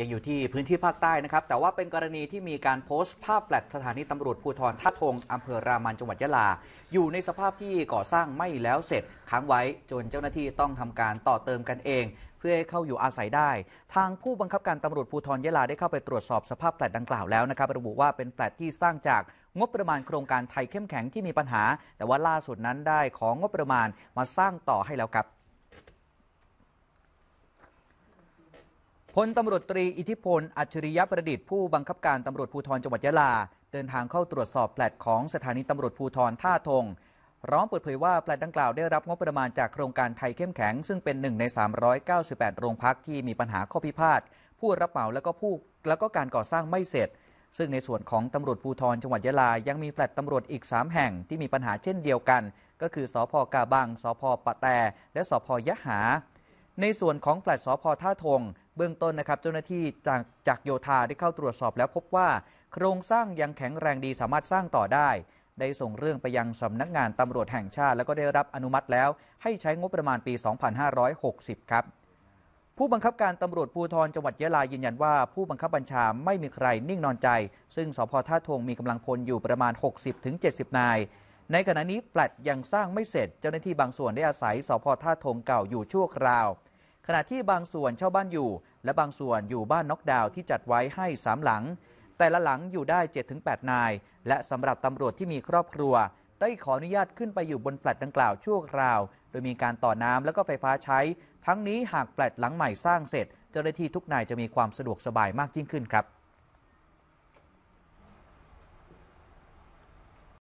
ยังอยู่ที่พื้นที่ภาคใต้นะครับ แต่ว่าเป็นกรณีที่มีการโพสต์ภาพแฟลตสถานีตำรวจภูธรท่าทงอำเภอรามันจังหวัดยะลา อยู่ในสภาพที่ก่อสร้างไม่แล้วเสร็จ ค้างไว้จนเจ้าหน้าที่ต้องทำการต่อเติมกันเอง เพื่อให้เข้าอยู่อาศัยได้ ทางผู้บังคับการตำรวจภูธรยะลาได้เข้าไปตรวจสอบสภาพแฟลตดังกล่าวแล้วนะครับ ระบุว่าเป็นแฟลตที่สร้างจากงบประมาณโครงการไทยเข้มแข็งที่มีปัญหา แต่ว่าล่าสุดนั้นได้ของงบประมาณมาสร้างต่อให้แล้วครับพลตำรวจตรีอิทธิพลอัจฉริยประดิษฐ์ผู้บังคับการตำรวจภูธรจังหวัดยะลา เดินทางเข้าตรวจสอบแผลตของสถานีตำรวจภูธรท่าทง ร้องเปิดเผยว่าแผลตดังกล่าวได้รับงบประมาณจากโครงการไทยเข้มแข็ง ซึ่งเป็นหนึ่งใน 398 โรงพักที่มีปัญหาข้อพิพาทผู้รับเหมาและก็ผู้และก็การก่อสร้างไม่เสร็จ ซึ่งในส่วนของตำรวจภูธรจังหวัดยะลายังมีแผลตตำรวจอีก3แห่งที่มีปัญหาเช่นเดียวกันก็คือสพกาบังสพปะแตและสพยะหา ในส่วนของแผลตสพท่าทงเบื้องต้นนะครับ เจ้าหน้าที่จากจากโยธาได้เข้าตรวจสอบแล้วพบว่า โครงสร้างยังแข็งแรงดีสามารถสร้างต่อได้ ได้ส่งเรื่องไปยังสำนักงานตำรวจแห่งชาติแล้วก็ได้รับอนุมัติแล้วให้ใช้งบประมาณปี 2560 ครับ ผู้บังคับการตำรวจภูธรจังหวัดยะลายืนยันว่าผู้บังคับบัญชาไม่มีใครนิ่งนอนใจ ซึ่งสพท่าทงมีกำลังพลอยู่ประมาณ 60-70 นาย ในขณะนี้แฟลตยังสร้างไม่เสร็จเจ้าหน้าที่บางส่วนได้อาศัยสพท่าทงเก่าอยู่ชั่วคราวขณะที่บางส่วนเช่าบ้านอยู่ และบางส่วนอยู่บ้านน็อกดาวน์ที่จัดไว้ให้ 3 หลัง แต่ละหลังอยู่ได้ 7-8 นาย และสำหรับตำรวจที่มีครอบครัว ได้ขออนุญาตขึ้นไปอยู่บนแฟลตดังกล่าวชั่วคราว โดยมีการต่อน้ำและก็ไฟฟ้าใช้ ทั้งนี้หากแฟลตหลังใหม่สร้างเสร็จเจ้าหน้าที่ทุกนายจะมีความสะดวกสบายมากยิ่งขึ้นครับ